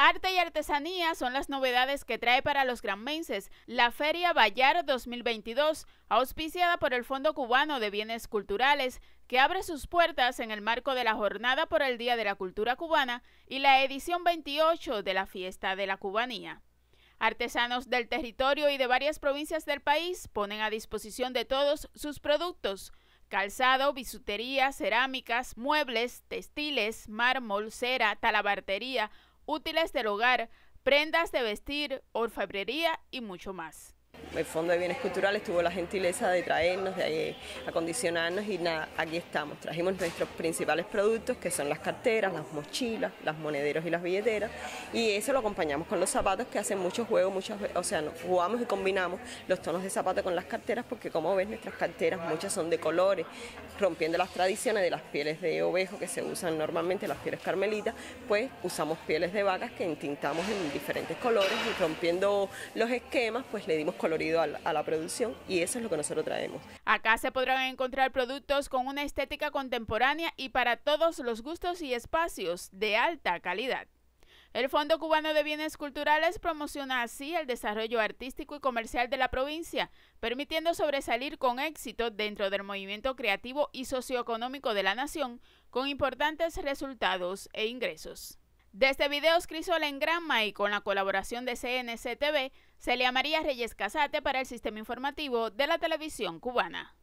Arte y artesanía son las novedades que trae para los granmenses la Feria Bayar 2022, auspiciada por el Fondo Cubano de Bienes Culturales, que abre sus puertas en el marco de la Jornada por el Día de la Cultura Cubana y la edición 28 de la Fiesta de la Cubanía. Artesanos del territorio y de varias provincias del país ponen a disposición de todos sus productos, calzado, bisutería, cerámicas, muebles, textiles, mármol, cera, talabartería, útiles del hogar, prendas de vestir, orfebrería y mucho más. El Fondo de Bienes Culturales tuvo la gentileza de traernos, de eh, acondicionarnos y nada, aquí estamos. Trajimos nuestros principales productos que son las carteras, las mochilas, las monederos y las billeteras y eso lo acompañamos con los zapatos que hacen mucho juego, muchas o sea, jugamos y combinamos los tonos de zapato con las carteras porque como ves nuestras carteras muchas son de colores, rompiendo las tradiciones de las pieles de ovejo que se usan normalmente, las pieles carmelitas, pues usamos pieles de vacas que entintamos en diferentes colores y rompiendo los esquemas pues le dimos colorido a la producción y eso es lo que nosotros traemos. Acá se podrán encontrar productos con una estética contemporánea y para todos los gustos y espacios de alta calidad. El Fondo Cubano de Bienes Culturales promociona así el desarrollo artístico y comercial de la provincia, permitiendo sobresalir con éxito dentro del movimiento creativo y socioeconómico de la nación, con importantes resultados e ingresos. Desde este Videos Crisol en Granma y con la colaboración de CNCTV, Celia María Reyes Casate para el Sistema Informativo de la Televisión Cubana.